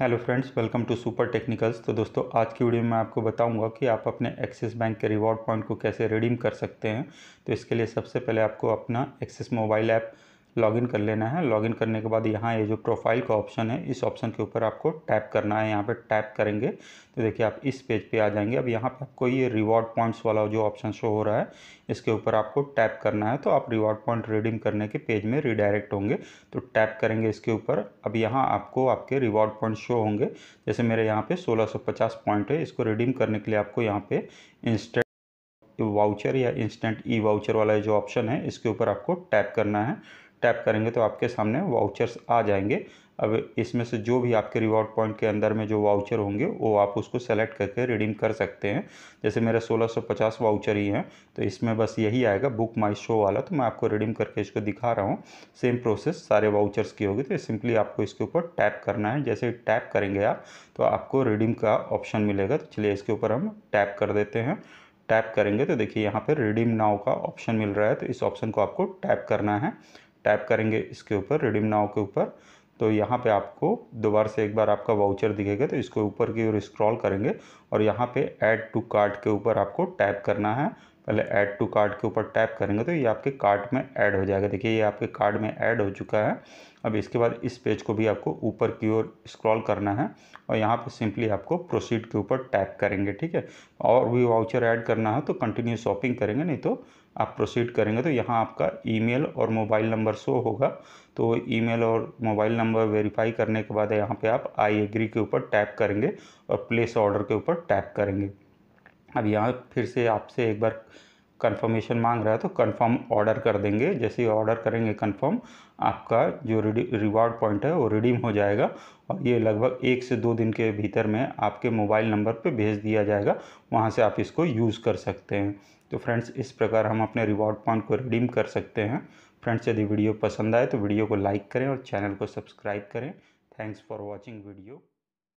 hello friends welcome to super technicals तो दोस्तों आज की वीडियो में मैं आपको बताऊंगा कि आप अपने एक्सिस बैंक के रिवॉर्ड पॉइंट को कैसे रिडीम कर सकते हैं तो इसके लिए सबसे पहले आपको अपना एक्सिस मोबाइल ऐप लॉगिन कर लेना है लॉगिन करने के बाद यहाँ ये जो प्रोफाइल का ऑप्शन है इस ऑप्शन के ऊपर आपको टैप करना है यहाँ पे टैप करेंगे तो देखिए आप इस पेज पे आ जाएंगे अब यहाँ पे आपको ये रिवॉर्ड पॉइंट्स वाला जो ऑप्शन शो हो रहा है इसके ऊपर आपको टैप करना है तो आप रिवॉर्ड पॉइंट रिडीम करने के पेज में रिडायरेक्ट होंगे तो टैप करेंगे इसके ऊपर अब यहाँ आपको आपके रिवॉर्ड पॉइंट शो होंगे जैसे मेरे यहाँ पे सोलह पॉइंट है इसको रिडीम करने के लिए आपको यहाँ पे इंस्टेंट वाउचर या इंस्टेंट ई वाउचर वाला जो ऑप्शन है इसके ऊपर आपको टैप करना है टैप करेंगे तो आपके सामने वाउचर्स आ जाएंगे अब इसमें से जो भी आपके रिवॉर्ड पॉइंट के अंदर में जो वाउचर होंगे वो आप उसको सेलेक्ट करके रिडीम कर सकते हैं जैसे मेरा 1650 वाउचर ही हैं तो इसमें बस यही आएगा बुक माई शो वाला तो मैं आपको रिडीम करके इसको दिखा रहा हूँ सेम प्रोसेस सारे वाउचर्स की होगी तो सिंपली आपको इसके ऊपर टैप करना है जैसे टैप करेंगे आप तो आपको रिडीम का ऑप्शन मिलेगा तो चलिए इसके ऊपर हम टैप कर देते हैं टैप करेंगे तो देखिए यहाँ पर रिडीम नाव का ऑप्शन मिल रहा है तो इस ऑप्शन को आपको टैप करना है टैप करेंगे इसके ऊपर रिडीम नाव के ऊपर तो यहाँ पे आपको दोबारा से एक बार आपका वाउचर दिखेगा तो इसको ऊपर की ओर स्क्रॉल करेंगे और यहाँ पे ऐड टू कार्ट के ऊपर आपको टैप करना है पहले ऐड टू कार्ड के ऊपर टैप करेंगे तो ये आपके कार्ड में ऐड हो जाएगा देखिए ये आपके कार्ड में ऐड हो चुका है अब इसके बाद इस पेज को भी आपको ऊपर की ओर स्क्रॉल करना है और यहाँ पे सिंपली आपको प्रोसीड के ऊपर टैप करेंगे ठीक है और भी वाउचर ऐड करना है तो कंटिन्यू शॉपिंग करेंगे नहीं तो आप प्रोसीड करेंगे तो यहाँ आपका ईमेल और मोबाइल नंबर शो होगा तो ईमेल और मोबाइल नंबर वेरीफाई करने के बाद यहाँ पर आप आई एग्री के ऊपर टैप करेंगे और प्लेस ऑर्डर के ऊपर टैप करेंगे अब यहाँ फिर से आपसे एक बार कंफर्मेशन मांग रहा है तो कंफर्म ऑर्डर कर देंगे जैसे ही ऑर्डर करेंगे कंफर्म आपका जो रिवॉर्ड पॉइंट है वो रिडीम हो जाएगा और ये लगभग एक से दो दिन के भीतर में आपके मोबाइल नंबर पे भेज दिया जाएगा वहाँ से आप इसको यूज़ कर सकते हैं तो फ्रेंड्स इस प्रकार हम अपने रिवॉर्ड पॉइंट को रिडीम कर सकते हैं फ्रेंड्स यदि वीडियो पसंद आए तो वीडियो को लाइक करें और चैनल को सब्सक्राइब करें थैंक्स फॉर वॉचिंग वीडियो